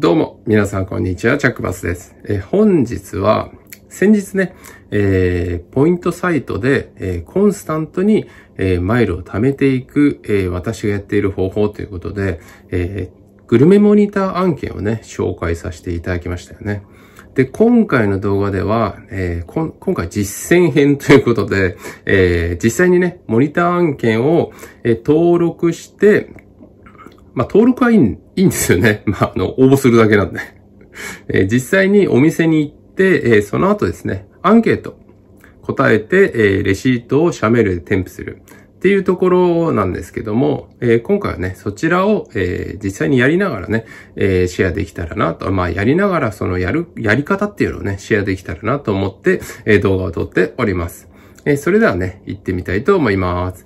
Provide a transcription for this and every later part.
どうも、皆さんこんにちは、チャックバスです。え本日は、先日ね、えー、ポイントサイトで、えー、コンスタントに、えー、マイルを貯めていく、えー、私がやっている方法ということで、えー、グルメモニター案件をね、紹介させていただきましたよね。で、今回の動画では、えー、こ今回実践編ということで、えー、実際にね、モニター案件を、えー、登録して、まあ、登録はいいんいいんですよね。まあ、あの、応募するだけなんで えー、実際にお店に行って、えー、その後ですね、アンケート答えて、えー、レシートを社メルで添付するっていうところなんですけども、えー、今回はね、そちらを、えー、実際にやりながらね、えー、シェアできたらなと、まあ、やりながらそのやる、やり方っていうのをね、シェアできたらなと思って、えー、動画を撮っております。えー、それではね、行ってみたいと思います。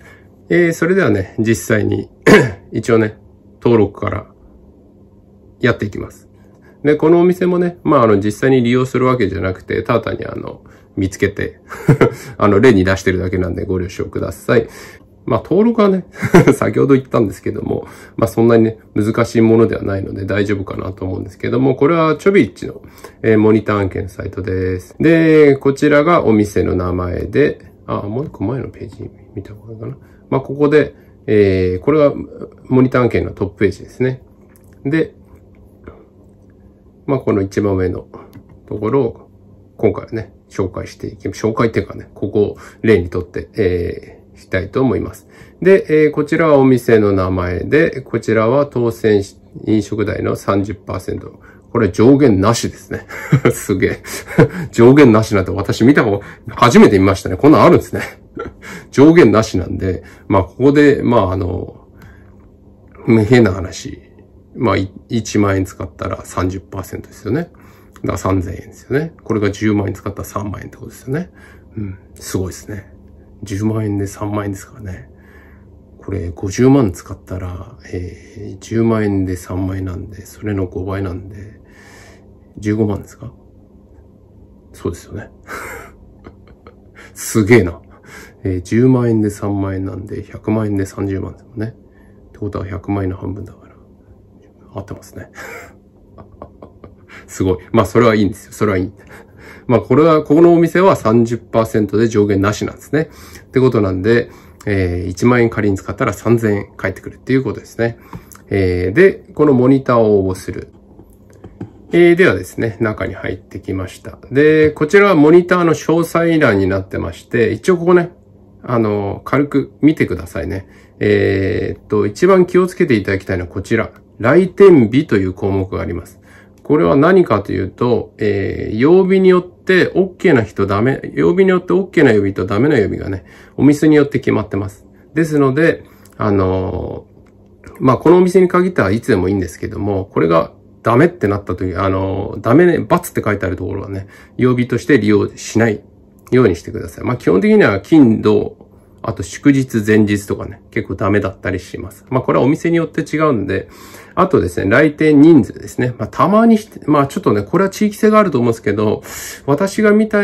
えー、それではね、実際に 一応ね、登録からやっていきます。で、このお店もね、まあ、あの、実際に利用するわけじゃなくて、ただ単にあの、見つけて あの、例に出してるだけなんでご了承ください。まあ、登録はね 先ほど言ったんですけども、まあ、そんなにね、難しいものではないので大丈夫かなと思うんですけども、これはチョビッチの、えー、モニター案件サイトです。で、こちらがお店の名前で、あ、もう一個前のページ見たことかな。まあ、ここで、えー、これはモニター案件のトップページですね。で、まあ、この一番上のところを今回はね、紹介していき、紹介っていうかね、ここを例にとって、えー、したいと思います。で、えー、こちらはお店の名前で、こちらは当選飲食代の30%。これ上限なしですね。すげえ。上限なしなんて私見たこと、初めて見ましたね。こんなんあるんですね。上限なしなんで、まあ、ここで、まあ、あの、変な話。まあ、1万円使ったら30%ですよね。だから3000円ですよね。これが10万円使ったら3万円ってことですよね。うん、すごいですね。10万円で3万円ですからね。これ50万使ったら、えー、10万円で3万円なんで、それの5倍なんで、15万ですかそうですよね。すげえな。えー、10万円で3万円なんで、100万円で30万ですもんね。ってことは100万円の半分だ合ってますね。すごい。まあ、それはいいんですよ。それはいい。まあ、これは、ここのお店は30%で上限なしなんですね。ってことなんで、えー、1万円仮に使ったら3000円返ってくるっていうことですね。えー、で、このモニターを応募する。えー、ではですね、中に入ってきました。で、こちらはモニターの詳細欄になってまして、一応ここね、あの、軽く見てくださいね。えー、っと、一番気をつけていただきたいのはこちら。来店日という項目があります。これは何かというと、えー、曜日によって OK な日とダメ、曜日によって OK な曜日とダメな曜日がね、お店によって決まってます。ですので、あのー、まあ、このお店に限ってはいつでもいいんですけども、これがダメってなった時、あのー、ダメね、罰って書いてあるところはね、曜日として利用しないようにしてください。まあ、基本的には金、土、あと祝日、前日とかね、結構ダメだったりします。まあ、これはお店によって違うんで、あとですね、来店人数ですね。まあ、たまにまあ、ちょっとね、これは地域性があると思うんですけど、私が見た、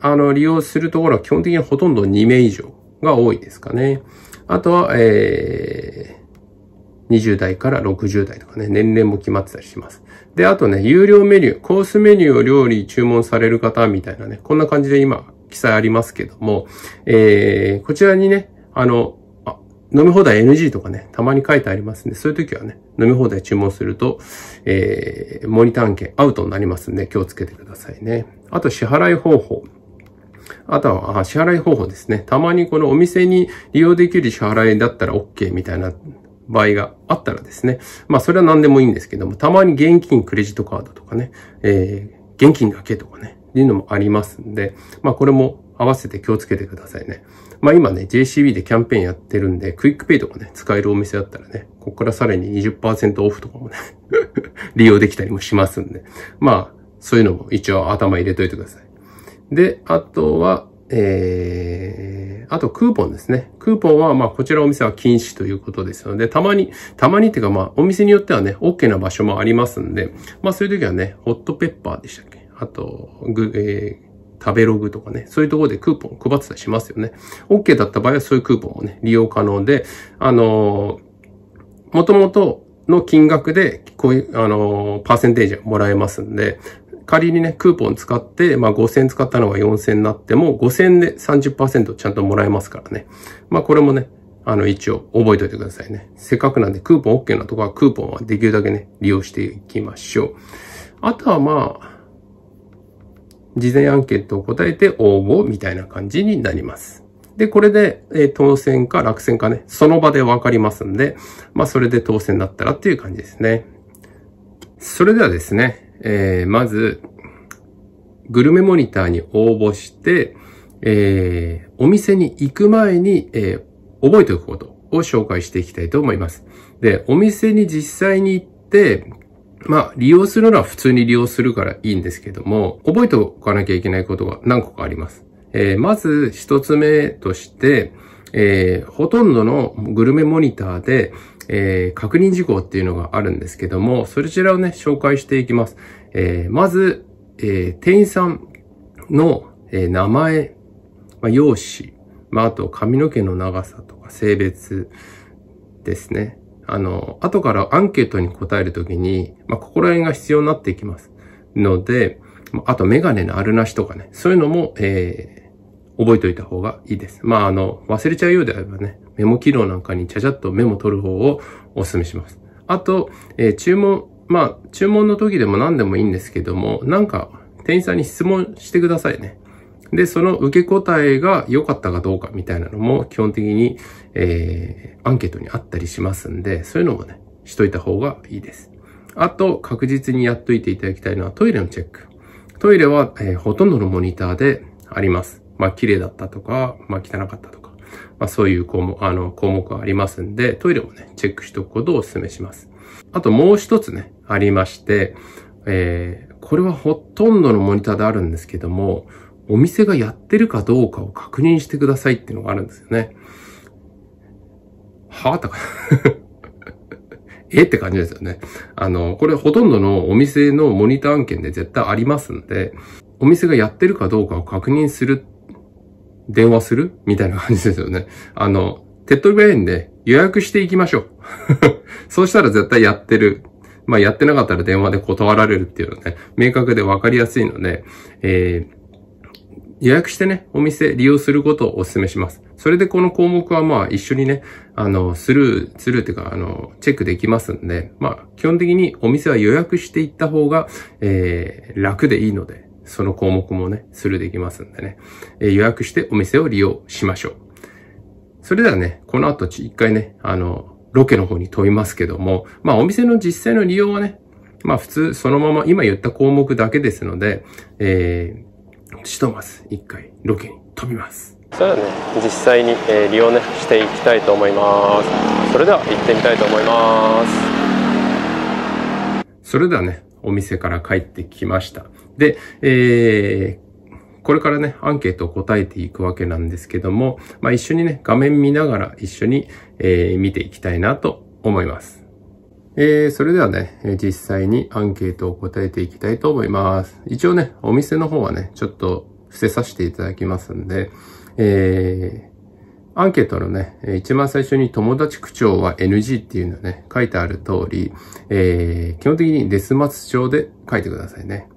あの、利用するところは基本的にほとんど2名以上が多いですかね。あとは、えー、20代から60代とかね、年齢も決まってたりします。で、あとね、有料メニュー、コースメニューを料理注文される方みたいなね、こんな感じで今、記載ありますけども、えー、こちらにね、あの、飲み放題 NG とかね、たまに書いてありますんで、そういう時はね、飲み放題注文すると、えー、モニター案件アウトになりますんで、気をつけてくださいね。あと、支払い方法。あとは、支払い方法ですね。たまにこのお店に利用できる支払いだったら OK みたいな場合があったらですね。まあ、それは何でもいいんですけども、たまに現金、クレジットカードとかね、えー、現金だけとかね、いうのもありますんで、まあ、これも合わせて気をつけてくださいね。まあ今ね、JCB でキャンペーンやってるんで、クイックペイとかね、使えるお店だったらね、こっからさらに20%オフとかもね 利用できたりもしますんで、まあ、そういうのも一応頭入れといてください。で、あとは、えー、あとクーポンですね。クーポンは、まあ、こちらお店は禁止ということですので、たまに、たまにっていうか、まあ、お店によってはね、OK な場所もありますんで、まあ、そういう時はね、ホットペッパーでしたっけあと、グ、え食べログとかね、そういうところでクーポン配ってたりしますよね。OK だった場合はそういうクーポンもね、利用可能で、あのー、々の金額で、こういう、あのー、パーセンテージはもらえますんで、仮にね、クーポン使って、まあ5000使ったのが4000になっても、5000で30%ちゃんともらえますからね。まあこれもね、あの、一応覚えておいてくださいね。せっかくなんでクーポン OK なとこはクーポンはできるだけね、利用していきましょう。あとはまあ、事前アンケートを答えて応募みたいな感じになります。で、これで、え当選か落選かね、その場でわかりますんで、まあ、それで当選だったらっていう感じですね。それではですね、えー、まず、グルメモニターに応募して、えー、お店に行く前に、えー、覚えておくことを紹介していきたいと思います。で、お店に実際に行って、まあ、利用するのは普通に利用するからいいんですけども、覚えておかなきゃいけないことが何個かあります。えー、まず一つ目として、えー、ほとんどのグルメモニターで、えー、確認事項っていうのがあるんですけども、そちらをね、紹介していきます。えー、まず、えー、店員さんの、えー、名前、まあ、容姿、まあ、あと髪の毛の長さとか性別ですね。あの、後からアンケートに答えるときに、まあ、ここら辺が必要になってきます。ので、あとメガネのあるなしとかね、そういうのも、えー、覚えておいた方がいいです。まあ、あの、忘れちゃうようであればね、メモ機能なんかにちゃちゃっとメモ取る方をお勧めします。あと、えー、注文、まあ、注文の時でも何でもいいんですけども、なんか、店員さんに質問してくださいね。で、その受け答えが良かったかどうかみたいなのも基本的に、えー、アンケートにあったりしますんで、そういうのもね、しといた方がいいです。あと、確実にやっといていただきたいのはトイレのチェック。トイレは、えー、ほとんどのモニターであります。まあ、綺麗だったとか、まあ、汚かったとか、まあ、そういう項目、あの、項目がありますんで、トイレもね、チェックしておくことをお勧めします。あともう一つね、ありまして、えー、これはほとんどのモニターであるんですけども、お店がやってるかどうかを確認してくださいっていうのがあるんですよね。はあたか えって感じですよね。あの、これほとんどのお店のモニター案件で絶対ありますんで、お店がやってるかどうかを確認する、電話するみたいな感じですよね。あの、手っ取り早いんで予約していきましょう。そうしたら絶対やってる。まあ、やってなかったら電話で断られるっていうのね、明確でわかりやすいので、えー、予約してね、お店利用することをお勧めします。それでこの項目はまあ一緒にね、あの、スルー、スルーっていうか、あの、チェックできますんで、まあ基本的にお店は予約していった方が、えー、楽でいいので、その項目もね、スルーできますんでね、えー、予約してお店を利用しましょう。それではね、この後一回ね、あの、ロケの方に問いますけども、まあお店の実際の利用はね、まあ普通そのまま今言った項目だけですので、えー、ひとまず一回ロケに飛びます。それではね、実際に、えー、利用ね、していきたいと思います。それでは行ってみたいと思います。それではね、お店から帰ってきました。で、えー、これからね、アンケートを答えていくわけなんですけども、まあ、一緒にね、画面見ながら一緒に、えー、見ていきたいなと思います。えー、それではね、実際にアンケートを答えていきたいと思います。一応ね、お店の方はね、ちょっと伏せさせていただきますんで、えー、アンケートのね、一番最初に友達口調は NG っていうのね、書いてある通り、えー、基本的にデスマス調で書いてくださいね。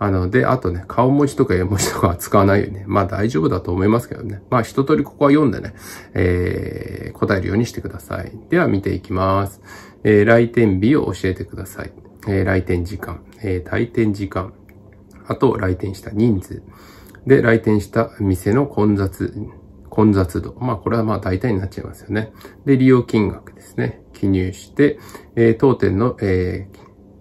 あの、で、あとね、顔文字とか絵文字とかは使わないようにね。まあ大丈夫だと思いますけどね。まあ一通りここは読んでね、えー、答えるようにしてください。では見ていきます。えー、来店日を教えてください。えー、来店時間、えー、退店時間、あと来店した人数、で、来店した店の混雑、混雑度。まあ、これはまあ大体になっちゃいますよね。で、利用金額ですね。記入して、え当店の、え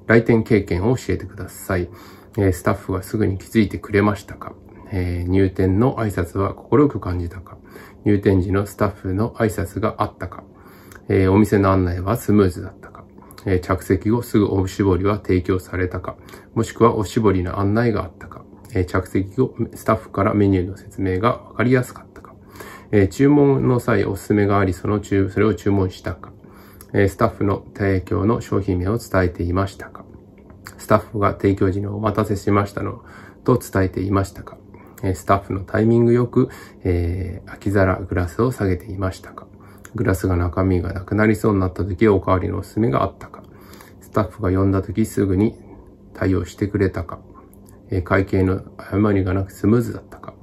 来店経験を教えてください。えスタッフはすぐに気づいてくれましたかえー、入店の挨拶は快く感じたか、入店時のスタッフの挨拶があったか、えー、お店の案内はスムーズだったか、えー、着席後すぐおしぼりは提供されたか、もしくはおしぼりの案内があったか、えー、着席後スタッフからメニューの説明がわかりやすかったか、えー、注文の際おすすめがありその中、それを注文したか、えー、スタッフの提供の商品名を伝えていましたか、スタッフが提供時にお待たせしましたのと伝えていましたか、えスタッフのタイミングよく、えー、空き皿、グラスを下げていましたかグラスが中身がなくなりそうになった時、おかわりのおすすめがあったか、スタッフが呼んだ時すぐに対応してくれたか、え会計の誤りがなくスムーズだったか、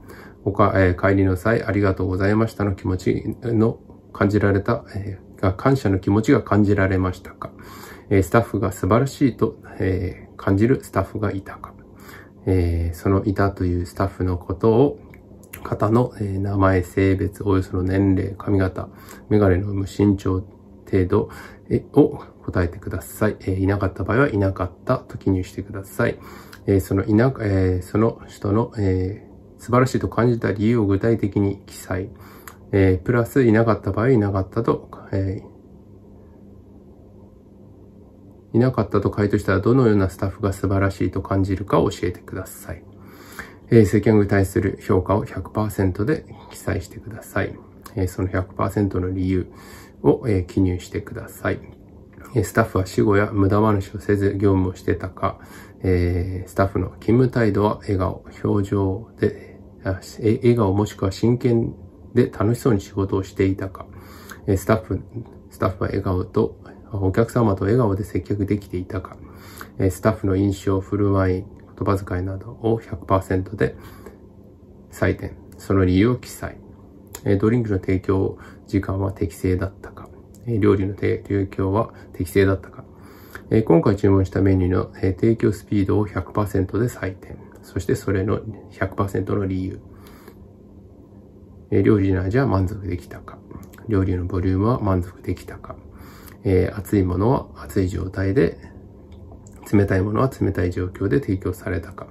おか、え帰りの際、ありがとうございましたの気持ちの感じられた、えが感謝の気持ちが感じられましたか、えスタッフが素晴らしいと、え感じるスタッフがいたか、えそのいたというスタッフのことを方の、えー、名前、性別、およその年齢、髪型、メガネの無、身長程度を答えてください。えー、いなかった場合はいなかったと記入してください。えー、そのいな、えー、その人の、えー、素晴らしいと感じた理由を具体的に記載。えー、プラスいなかった場合いなかったと、えー、いなかったと回答したらどのようなスタッフが素晴らしいと感じるかを教えてください。えー、政権に対する評価を100%で記載してください。えー、その100%の理由を、えー、記入してください。スタッフは死後や無駄話をせず業務をしてたか、えー、スタッフの勤務態度は笑顔、表情で、笑顔もしくは真剣で楽しそうに仕事をしていたか、スタッフ、スタッフは笑顔と、お客様と笑顔で接客できていたか、スタッフの印象、振る舞い、言葉遣いなどを100%で採点、その理由を記載、ドリンクの提供時間は適正だったか、料理の提供は適正だったか、今回注文したメニューの提供スピードを100%で採点、そしてそれの100%の理由、料理の味は満足できたか、料理のボリュームは満足できたか、熱いものは熱い状態で冷たいものは冷たい状況で提供されたか、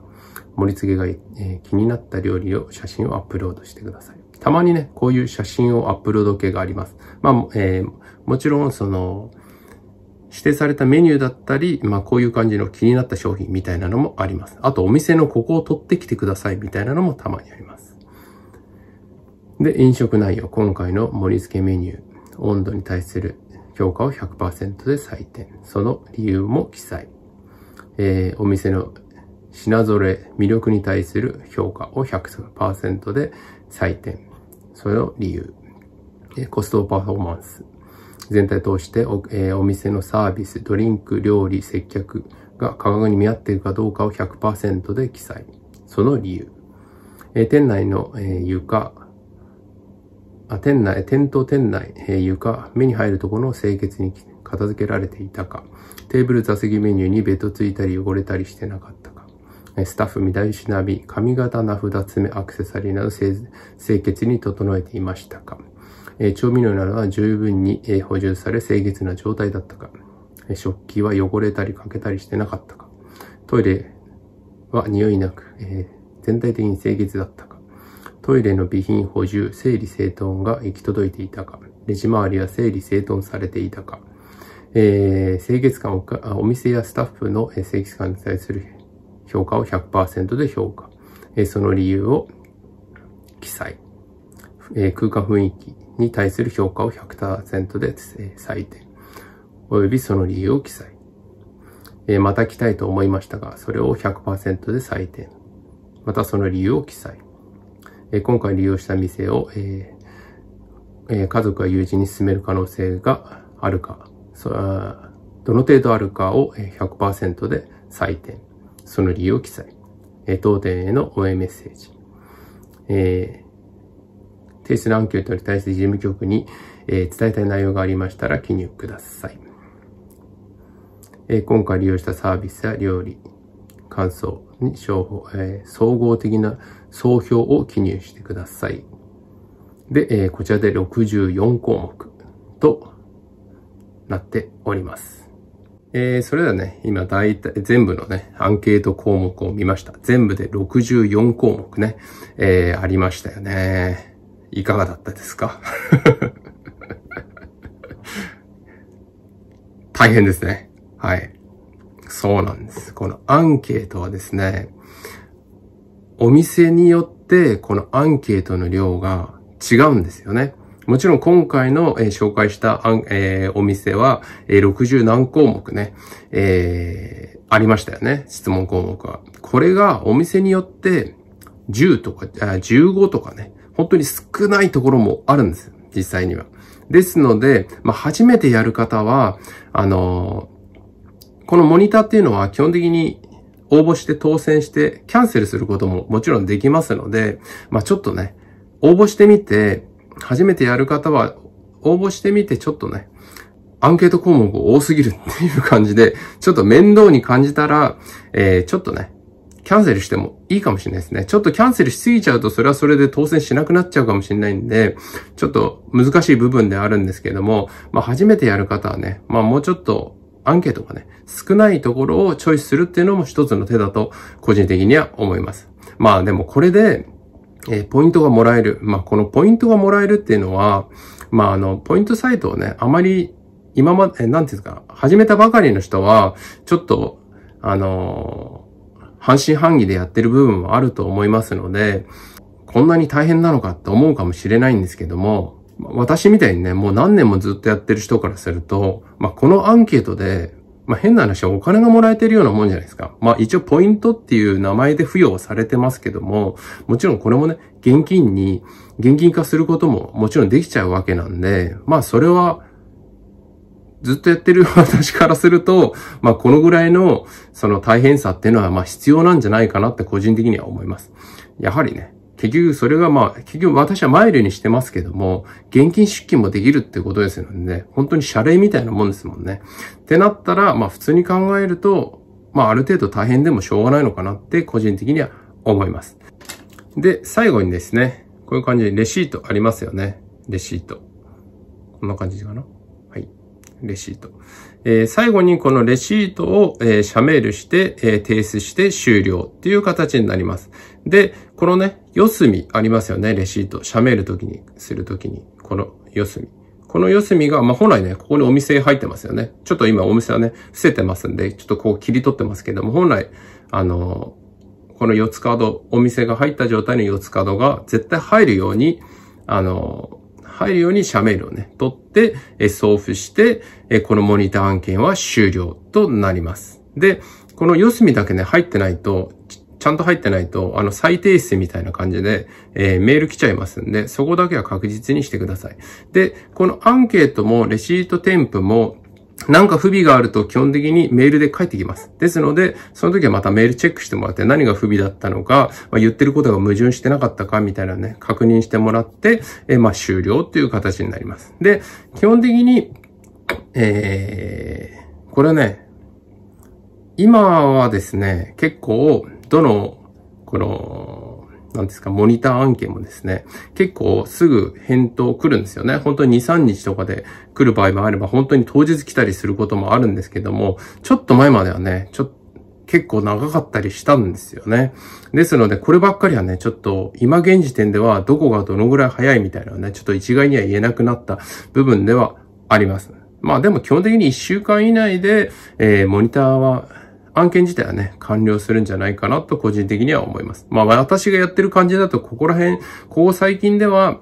盛り付けが、え気になった料理を、写真をアップロードしてください。たまにね、こういう写真をアップロード系があります。まあ、えー、もちろん、その、指定されたメニューだったり、まあこういう感じの気になった商品みたいなのもあります。あとお店のここを取ってきてくださいみたいなのもたまにあります。で、飲食内容。今回の盛り付けメニュー。温度に対する評価を100%で採点。その理由も記載。えー、お店の品揃え、魅力に対する評価を100%で採点。その理由。コストパフォーマンス。全体通してお,、えー、お店のサービス、ドリンク、料理、接客が価格に見合っているかどうかを100%で記載。その理由。えー、店内の、えー、床、あ店内、店頭店内、えー、床、目に入るところの清潔に片付けられていたか、テーブル座席メニューにベトついたり汚れたりしてなかったか、スタッフ身出しなみ、髪型、名札、爪、アクセサリーなど清潔に整えていましたか、調味料などは十分に補充され清潔な状態だったか、食器は汚れたり欠けたりしてなかったか、トイレは匂いなく、えー、全体的に清潔だったか、トイレの備品補充、整理整頓が行き届いていたか、レジ周りは整理整頓されていたか、えー、清潔感をお店やスタッフの清潔感に対する評価を100%で評価。えー、その理由を記載。えー、空間雰囲気に対する評価を100%で採点。およびその理由を記載。えー、また来たいと思いましたが、それを100%で採点。またその理由を記載。えー、今回利用した店を、えーえー、家族や友人に勧める可能性があるかどの程度あるかを100%で採点。その理由を記載。当店への応援メッセージ。えー、提出のアンケートに対して事務局に、えー、伝えたい内容がありましたら記入ください。えー、今回利用したサービスや料理、感想に商法、えー、総合的な総評を記入してください。で、えー、こちらで64項目となっております。えー、それではね、今大体全部のね、アンケート項目を見ました。全部で64項目ね、えー、ありましたよね。いかがだったですか 大変ですね。はい。そうなんです。このアンケートはですね、お店によってこのアンケートの量が違うんですよね。もちろん今回の、えー、紹介したえー、お店は、えー、60何項目ね、えー、ありましたよね。質問項目は。これがお店によって10とか、あ15とかね、本当に少ないところもあるんです実際には。ですので、まあ、初めてやる方は、あのー、このモニターっていうのは基本的に応募して当選してキャンセルすることももちろんできますので、まあ、ちょっとね、応募してみて、初めてやる方は応募してみてちょっとね、アンケート項目多すぎるっていう感じで、ちょっと面倒に感じたら、えー、ちょっとね、キャンセルしてもいいかもしれないですね。ちょっとキャンセルしすぎちゃうと、それはそれで当選しなくなっちゃうかもしれないんで、ちょっと難しい部分であるんですけれども、まあ初めてやる方はね、まあもうちょっとアンケートがね、少ないところをチョイスするっていうのも一つの手だと、個人的には思います。まあでもこれで、えー、ポイントがもらえる。まあ、このポイントがもらえるっていうのは、まあ、あの、ポイントサイトをね、あまり今まで、なんていうんですか、始めたばかりの人は、ちょっと、あのー、半信半疑でやってる部分もあると思いますので、こんなに大変なのかって思うかもしれないんですけども、私みたいにね、もう何年もずっとやってる人からすると、まあ、このアンケートでまあ、変な話はお金がもらえてるようなもんじゃないですか。まあ、一応ポイントっていう名前で付与されてますけども、もちろんこれもね、現金に、現金化することももちろんできちゃうわけなんで、まあ、それは、ずっとやってる私からすると、まあ、このぐらいの、その大変さっていうのは、まあ、必要なんじゃないかなって個人的には思います。やはりね、結局それがまあ、結局私はマイルにしてますけども、現金出金もできるってことですよね。本当に謝礼みたいなもんですもんね。ってなったら、まあ普通に考えると、まあある程度大変でもしょうがないのかなって個人的には思います。で、最後にですね、こういう感じでレシートありますよね。レシート。こんな感じかな。はい。レシート。え最後にこのレシートを、え社メールして、え提出して終了っていう形になります。で、このね、四隅ありますよね、レシート。社メール時に、するときに、この四隅。この四隅が、まあ、本来ね、ここにお店入ってますよね。ちょっと今お店はね、伏せてますんで、ちょっとこう切り取ってますけども、本来、あのこの四つ角、お店が入った状態の四つ角が絶対入るように、あの入るように社メをね、取って、え送付して、えこのモニター案件は終了となります。で、この四隅だけね、入ってないと、ちゃんと入ってないと、あの、再提出みたいな感じで、えー、メール来ちゃいますんで、そこだけは確実にしてください。で、このアンケートもレシート添付も、なんか不備があると基本的にメールで返ってきます。ですので、その時はまたメールチェックしてもらって何が不備だったのか、まあ、言ってることが矛盾してなかったかみたいなね、確認してもらって、えまあ終了っていう形になります。で、基本的に、えー、これね、今はですね、結構、どの、この、なんですか、モニター案件もですね、結構すぐ返答来るんですよね。本当に2、3日とかで来る場合もあれば、本当に当日来たりすることもあるんですけども、ちょっと前まではね、ちょっと結構長かったりしたんですよね。ですので、こればっかりはね、ちょっと今現時点ではどこがどのぐらい早いみたいなね、ちょっと一概には言えなくなった部分ではあります。まあでも基本的に1週間以内で、えー、モニターは案件自体はね、完了するんじゃないかなと個人的には思います。まあ私がやってる感じだと、ここら辺、ここ最近では、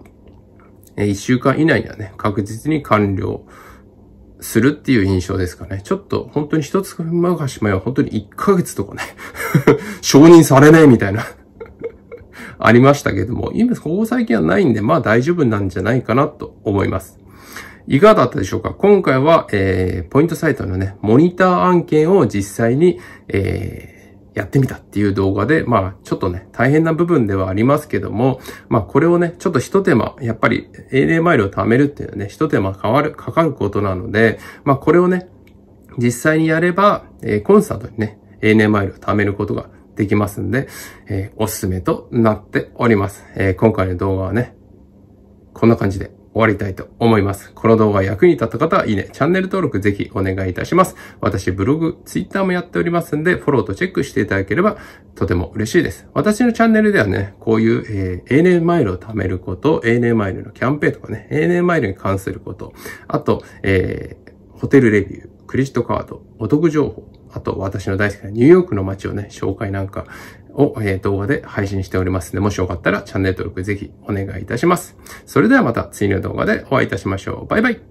1週間以内にはね、確実に完了するっていう印象ですかね。ちょっと本当に一つかし前は本当に1ヶ月とかね 承認されねえみたいなありましたけども、今、ここ最近はないんで、まあ大丈夫なんじゃないかなと思います。いかがだったでしょうか今回は、えー、ポイントサイトのね、モニター案件を実際に、えー、やってみたっていう動画で、まあ、ちょっとね、大変な部分ではありますけども、まあ、これをね、ちょっと一手間、やっぱり、ANA マイルを貯めるっていうのはね、一手間変わる、かかることなので、まあ、これをね、実際にやれば、えー、コンサートにね、ANA マイルを貯めることができますんで、えー、おすすめとなっております。えー、今回の動画はね、こんな感じで終わりたいと思います。この動画役に立った方はいいね、チャンネル登録ぜひお願いいたします。私ブログ、ツイッターもやっておりますんで、フォローとチェックしていただければとても嬉しいです。私のチャンネルではね、こういう、えー、ANA マイルを貯めること、ANA マイルのキャンペーンとかね、ANA マイルに関すること、あと、えー、ホテルレビュー、クレジットカード、お得情報、あと私の大好きなニューヨークの街をね、紹介なんか、を、え動画で配信しておりますので、もしよかったらチャンネル登録ぜひお願いいたします。それではまた次の動画でお会いいたしましょう。バイバイ。